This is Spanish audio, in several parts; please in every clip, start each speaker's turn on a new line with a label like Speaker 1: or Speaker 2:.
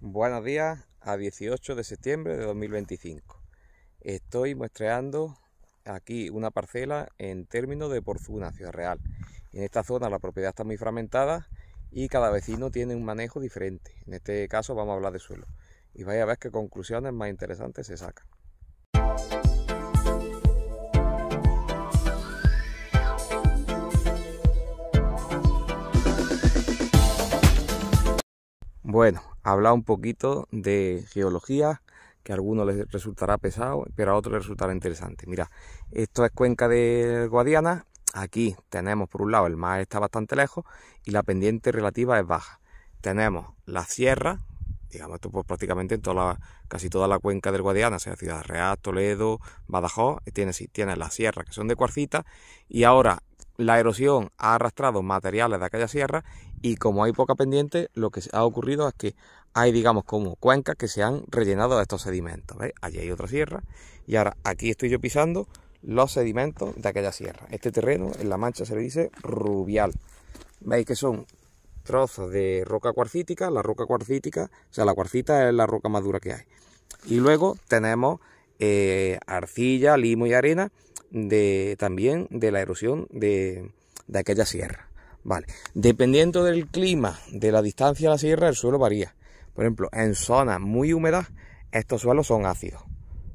Speaker 1: Buenos días a 18 de septiembre de 2025. Estoy muestreando aquí una parcela en términos de Porzuna, Ciudad Real. En esta zona la propiedad está muy fragmentada y cada vecino tiene un manejo diferente. En este caso vamos a hablar de suelo. Y vais a ver qué conclusiones más interesantes se sacan. Bueno, hablar un poquito de geología, que a algunos les resultará pesado, pero a otros les resultará interesante. Mira, esto es cuenca de Guadiana. Aquí tenemos por un lado el mar está bastante lejos y la pendiente relativa es baja. Tenemos la sierra, digamos esto pues prácticamente en toda casi toda la cuenca del Guadiana, sea Ciudad Real, Toledo, Badajoz, eh, tiene, tiene la sierra que son de cuarcita y ahora la erosión ha arrastrado materiales de aquella sierra y como hay poca pendiente, lo que ha ocurrido es que hay, digamos, como cuencas que se han rellenado de estos sedimentos. Allí hay otra sierra y ahora aquí estoy yo pisando los sedimentos de aquella sierra. Este terreno en la mancha se le dice rubial. Veis que son trozos de roca cuarcítica, la roca cuarcítica, o sea, la cuarcita es la roca más dura que hay. Y luego tenemos eh, arcilla, limo y arena de, también de la erosión de, de aquella sierra. Vale, dependiendo del clima, de la distancia a la sierra, el suelo varía. Por ejemplo, en zonas muy húmedas, estos suelos son ácidos.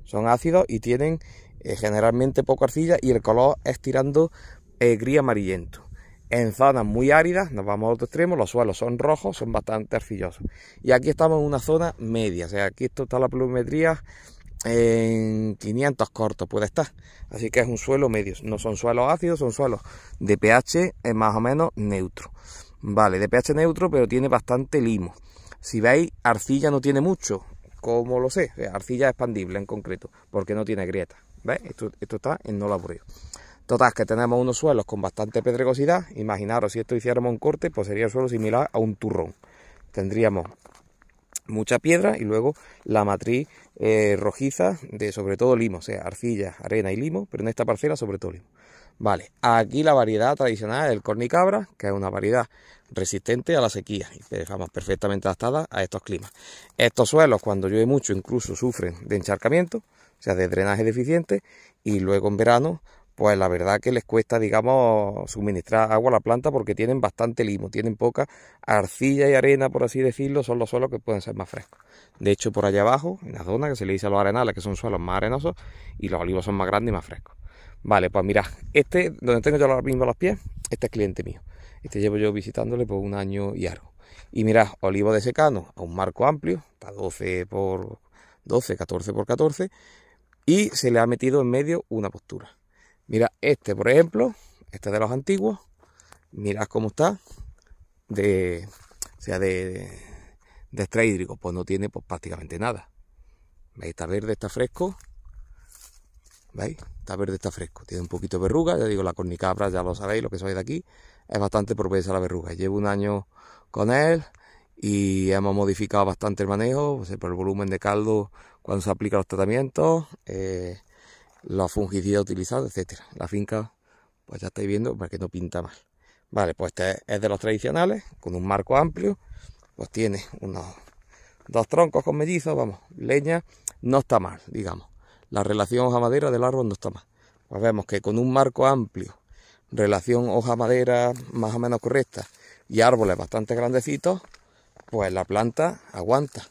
Speaker 1: Son ácidos y tienen eh, generalmente poco arcilla y el color es tirando eh, gris amarillento. En zonas muy áridas, nos vamos al otro extremo, los suelos son rojos, son bastante arcillosos. Y aquí estamos en una zona media, o sea, aquí esto está la plumetría en 500 cortos puede estar. Así que es un suelo medio. No son suelos ácidos, son suelos de pH eh, más o menos neutro. Vale, de pH neutro, pero tiene bastante limo. Si veis, arcilla no tiene mucho. como lo sé? Eh, arcilla expandible en concreto, porque no tiene grietas. ¿Veis? Esto, está en no laburio. Total, que tenemos unos suelos con bastante pedregosidad. Imaginaros, si esto hiciéramos un corte, pues sería el suelo similar a un turrón. Tendríamos mucha piedra y luego la matriz eh, rojiza de sobre todo limo, o sea, arcilla, arena y limo, pero en esta parcela sobre todo limo. Vale, aquí la variedad tradicional del el cornicabra, que es una variedad resistente a la sequía y dejamos perfectamente adaptada a estos climas. Estos suelos, cuando llueve mucho, incluso sufren de encharcamiento, o sea, de drenaje deficiente, y luego en verano, pues la verdad que les cuesta, digamos, suministrar agua a la planta porque tienen bastante limo, tienen poca arcilla y arena, por así decirlo, son los suelos que pueden ser más frescos. De hecho, por allá abajo, en la zonas que se le dice a los arenales, que son suelos más arenosos, y los olivos son más grandes y más frescos. Vale, pues mirad, este, donde tengo yo ahora mismo los pies, este es cliente mío. Este llevo yo visitándole por un año y algo. Y mirad, olivo de secano a un marco amplio, está 12 por 12, 14 por 14, y se le ha metido en medio una postura. Mira, este por ejemplo, este de los antiguos, mirad cómo está, de, o sea, de, de estrés hídrico, pues no tiene pues, prácticamente nada. Veis, está verde, está fresco, ¿Veis? Está verde, está fresco. Tiene un poquito de verruga. Ya digo, la cornicabra, ya lo sabéis, lo que sois de aquí. Es bastante propensa a la verruga. Llevo un año con él y hemos modificado bastante el manejo. Pues, por el volumen de caldo cuando se aplica los tratamientos. Eh, los fungicidas utilizados etc. etcétera. La finca, pues ya estáis viendo, para que no pinta mal. Vale, pues este es de los tradicionales, con un marco amplio, pues tiene unos dos troncos con mellizos, vamos, leña, no está mal, digamos la relación hoja-madera del árbol no está más. Pues vemos que con un marco amplio, relación hoja-madera más o menos correcta y árboles bastante grandecitos, pues la planta aguanta.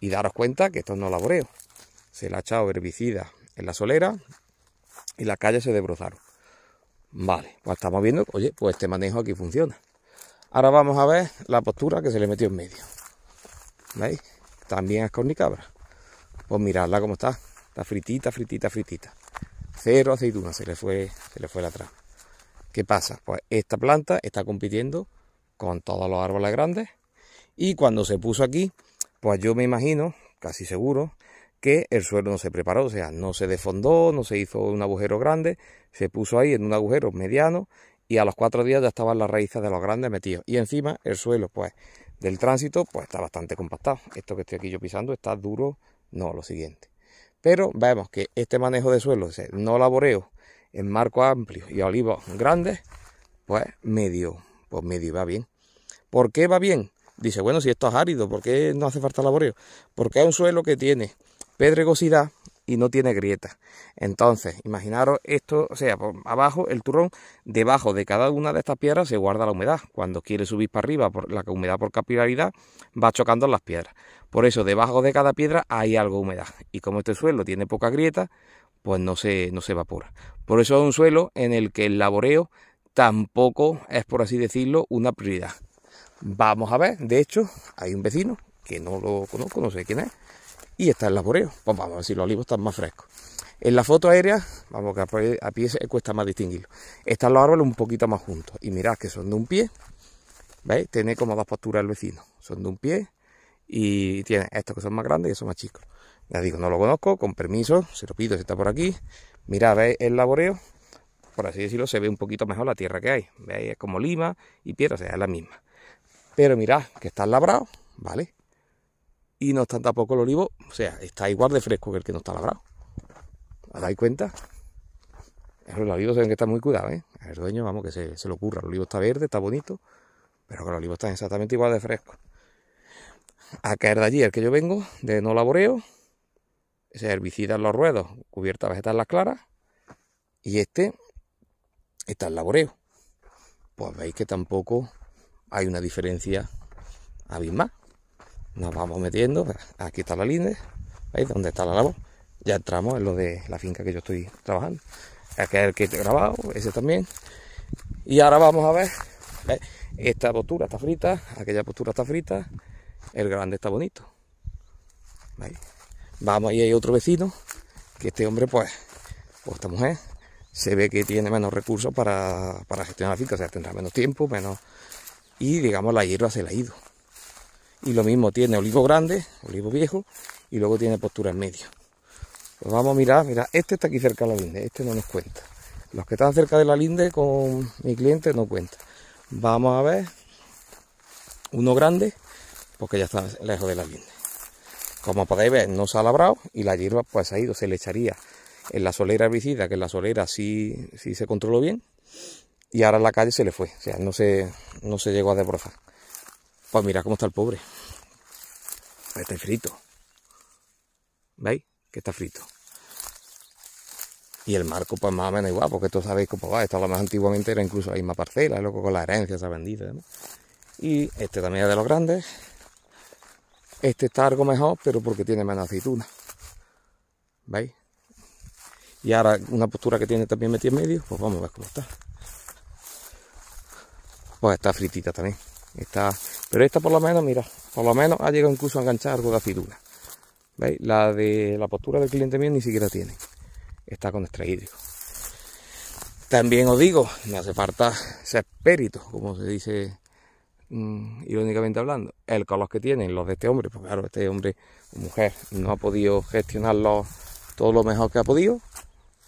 Speaker 1: Y daros cuenta que esto no laboreo. Se le ha echado herbicida en la solera y las calles se desbrozaron. Vale, pues estamos viendo, oye, pues este manejo aquí funciona. Ahora vamos a ver la postura que se le metió en medio. ¿Veis? También es cornicabra. Pues miradla cómo está fritita, fritita, fritita. Cero aceituna, se le fue, se le fue la trama. ¿Qué pasa? Pues esta planta está compitiendo con todos los árboles grandes. Y cuando se puso aquí, pues yo me imagino, casi seguro, que el suelo no se preparó, o sea, no se desfondó, no se hizo un agujero grande, se puso ahí en un agujero mediano y a los cuatro días ya estaban las raíces de los grandes metidos. Y encima el suelo, pues, del tránsito, pues está bastante compactado. Esto que estoy aquí yo pisando está duro, no, lo siguiente. Pero vemos que este manejo de suelo, no laboreo, en marco amplio y olivos grandes, pues medio, pues medio va bien. ¿Por qué va bien? Dice, bueno, si esto es árido, ¿por qué no hace falta laboreo? Porque es un suelo que tiene pedregosidad, y no tiene grieta. Entonces, imaginaros esto, o sea, por abajo el turrón, debajo de cada una de estas piedras se guarda la humedad. Cuando quiere subir para arriba, por la humedad por capilaridad va chocando las piedras. Por eso, debajo de cada piedra hay algo de humedad. Y como este suelo tiene poca grieta, pues no se, no se evapora. Por eso es un suelo en el que el laboreo tampoco es, por así decirlo, una prioridad. Vamos a ver, de hecho, hay un vecino que no lo conozco, no sé quién es, y está el laboreo. Pues vamos a ver si los olivos están más frescos. En la foto aérea, vamos que a pie cuesta más distinguirlo, están los árboles un poquito más juntos. Y mirad que son de un pie, ¿veis? Tiene como dos posturas el vecino. Son de un pie y tiene estos que son más grandes y estos más chicos. Ya digo, no lo conozco, con permiso, se lo pido si está por aquí. Mirad, ¿veis el laboreo? Por así decirlo, se ve un poquito mejor la tierra que hay. ¿Veis? Es como lima y piedra, o sea, es la misma. Pero mirad que están labrados, ¿vale? y no está tampoco el olivo, o sea, está igual de fresco que el que no está labrado. ¿Os dais cuenta? los olivos deben que está muy cuidado, ¿eh? El dueño, vamos, que se, se le ocurra. El olivo está verde, está bonito, pero que el olivo está exactamente igual de fresco. A caer de allí, el que yo vengo, de no laboreo, ese herbicida en los ruedos, cubierta vegetal las claras, y este está en laboreo. Pues veis que tampoco hay una diferencia abismal nos vamos metiendo, pues, aquí está la línea ahí Donde está la labor. Ya entramos en lo de la finca que yo estoy trabajando. Aquel es que he grabado, ese también. Y ahora vamos a ver, Esta postura está frita, aquella postura está frita, el grande está bonito. Vamos, y hay otro vecino, que este hombre, pues, o esta mujer, se ve que tiene menos recursos para, para gestionar la finca, o sea, tendrá menos tiempo, menos... Y digamos, la hierba se la ha ido y lo mismo tiene olivo grande, olivo viejo y luego tiene postura en medio. Pues vamos a mirar, mira, este está aquí cerca de la linde, este no nos cuenta. Los que están cerca de la linde con mi cliente no cuenta. Vamos a ver uno grande porque ya está lejos de la linde. Como podéis ver, no se ha labrado y la hierba pues ha ido, se le echaría en la solera herbicida, que en la solera sí, sí se controló bien, y ahora la calle se le fue, o sea, no se, no se llegó a desbrozar. Pues mira cómo está el pobre. Está frito. ¿Veis? Que está frito. Y el marco, pues más o menos igual, porque todos sabéis cómo va. Esto lo más antiguamente era incluso ahí más parcela, loco, con la herencia se ha ¿no? Y este también es de los grandes. Este está algo mejor, pero porque tiene menos aceituna. ¿Veis? Y ahora una postura que tiene también metida en medio, pues vamos a ver cómo está. Pues está fritita también. Está, pero esta por lo menos, mira, por lo menos ha llegado incluso a enganchar algo de acidura ¿Veis? La de la postura del cliente mío ni siquiera tiene. Está con extra hídrico. También os digo, me hace falta ser espérito como se dice mm, irónicamente hablando. El color que tienen los de este hombre, porque claro, este hombre, mujer, no ha podido gestionarlo todo lo mejor que ha podido,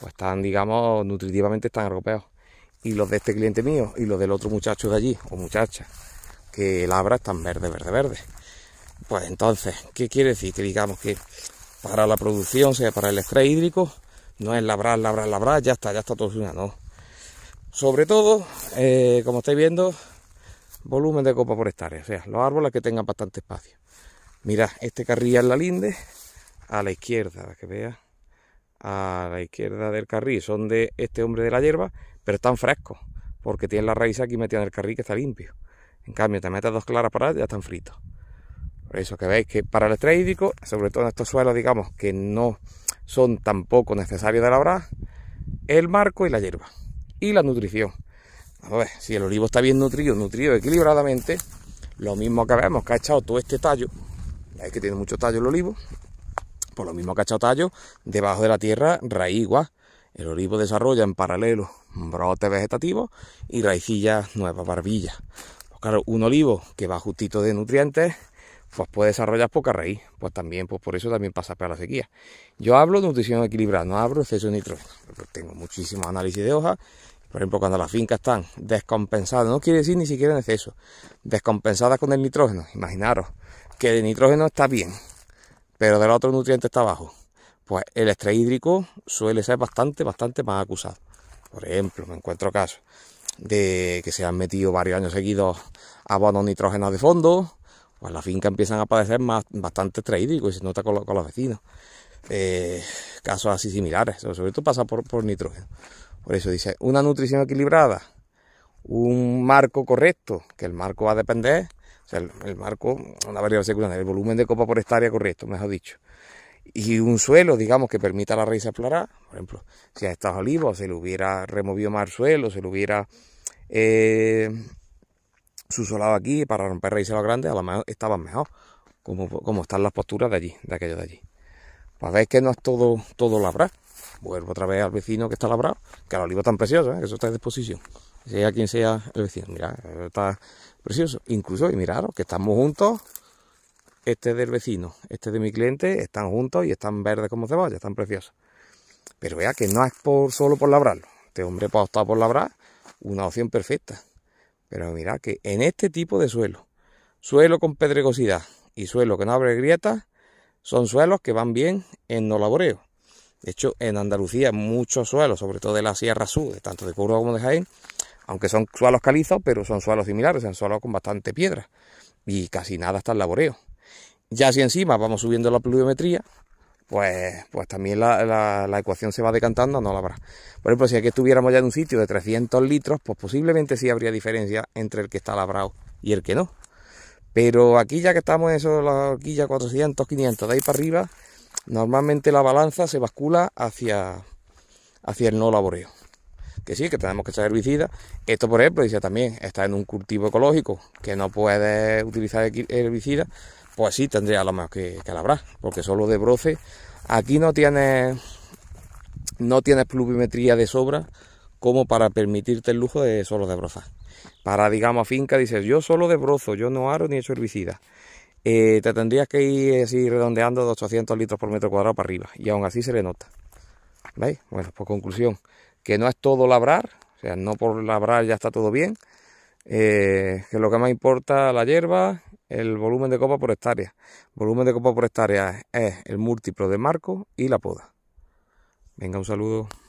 Speaker 1: pues están, digamos, nutritivamente están europeos Y los de este cliente mío y los del otro muchacho de allí, o muchacha, que labras están verde, verde, verde. Pues entonces, ¿qué quiere decir? Que digamos que para la producción, sea para el estrés hídrico, no es labrar, labrar, labrar, ya está, ya está todo una, no. Sobre todo, eh, como estáis viendo, volumen de copa por hectárea, o sea, los árboles que tengan bastante espacio. Mirad, este carril es la linde, a la izquierda, para que vea a la izquierda del carril son de este hombre de la hierba, pero están frescos, porque tienen la raíz aquí metida en el carril que está limpio. En cambio, te metes dos claras para ya están fritos. Por eso que veis que para el estrés hídrico, sobre todo en estos suelos, digamos, que no son tampoco necesarios de labrar, el marco y la hierba. Y la nutrición. A ver, si el olivo está bien nutrido, nutrido equilibradamente, lo mismo que vemos que ha echado todo este tallo, veis que tiene mucho tallo el olivo, pues lo mismo que ha echado tallo, debajo de la tierra, raíz igual. El olivo desarrolla en paralelo brotes vegetativos y raicillas nuevas, barbillas un olivo que va justito de nutrientes, pues puede desarrollar poca raíz. Pues también, pues por eso también pasa para la sequía. Yo hablo de nutrición equilibrada, no hablo de exceso de nitrógeno. tengo muchísimos análisis de hojas. Por ejemplo, cuando las fincas están descompensadas, no quiere decir ni siquiera en exceso, descompensadas con el nitrógeno. Imaginaros que el nitrógeno está bien, pero del otro nutriente está bajo. Pues el estrés hídrico suele ser bastante, bastante más acusado. Por ejemplo, me encuentro casos de que se han metido varios años seguidos abonos nitrógenos de fondo, pues la finca empiezan a padecer más, bastante traídico y se nota con, los vecinos. Eh, casos así similares, sobre todo pasa por, por nitrógeno. Por eso dice, una nutrición equilibrada, un marco correcto, que el marco va a depender, o sea, el, marco, una variable secundaria, el volumen de copa por hectárea correcto, mejor dicho, y un suelo, digamos, que permita a la raíz aplarar. Por ejemplo, si a estos olivos se le hubiera removido más el suelo, se le hubiera eh, susolado aquí para romper raíces a los grande, a lo mejor estaban mejor, como, están las posturas de allí, de aquello de allí. Pues veis que no es todo, todo labrar Vuelvo otra vez al vecino que está labrado, que olivo es tan precioso, ¿eh? eso está en disposición. Sea quien sea el vecino, mira, está precioso. Incluso, y miraros, que estamos juntos este es del vecino, este de mi cliente, están juntos y están verdes como cebolla, están preciosos. Pero vea que no es por, solo por labrarlo. Este hombre puede optar por labrar, una opción perfecta. Pero mira que en este tipo de suelo, suelo con pedregosidad y suelo que no abre grietas, son suelos que van bien en no laboreo. De hecho, en Andalucía muchos suelos, sobre todo de la Sierra Sur, tanto de Córdoba como de Jaén, aunque son suelos calizos, pero son suelos similares, son suelos con bastante piedra y casi nada está en laboreo. Ya si encima vamos subiendo la pluviometría, pues, pues también la, ecuación se va decantando, no labrar. Por ejemplo, si aquí estuviéramos ya en un sitio de 300 litros, pues posiblemente sí habría diferencia entre el que está labrado y el que no. Pero aquí ya que estamos en eso, la horquilla 400, 500, de ahí para arriba, normalmente la balanza se bascula hacia, hacia el no laboreo. Que sí, que tenemos que echar herbicida Esto, por ejemplo, dice también, está en un cultivo ecológico que no puede utilizar herbicida pues sí tendría lo más que, labrar, porque solo de broce. Aquí no tienes, no tienes pluviometría de sobra como para permitirte el lujo de solo de brozar. Para, digamos, finca dices, yo solo de brozo, yo no aro ni hecho herbicida. Eh, te tendrías que ir así eh, redondeando de 800 litros por metro cuadrado para arriba, y aún así se le nota. ¿Veis? Bueno, pues conclusión, que no es todo labrar, o sea, no por labrar ya está todo bien, eh, que lo que más importa la hierba, el volumen de copa por hectárea. Volumen de copa por hectárea es el múltiplo de marco y la poda. Venga, un saludo.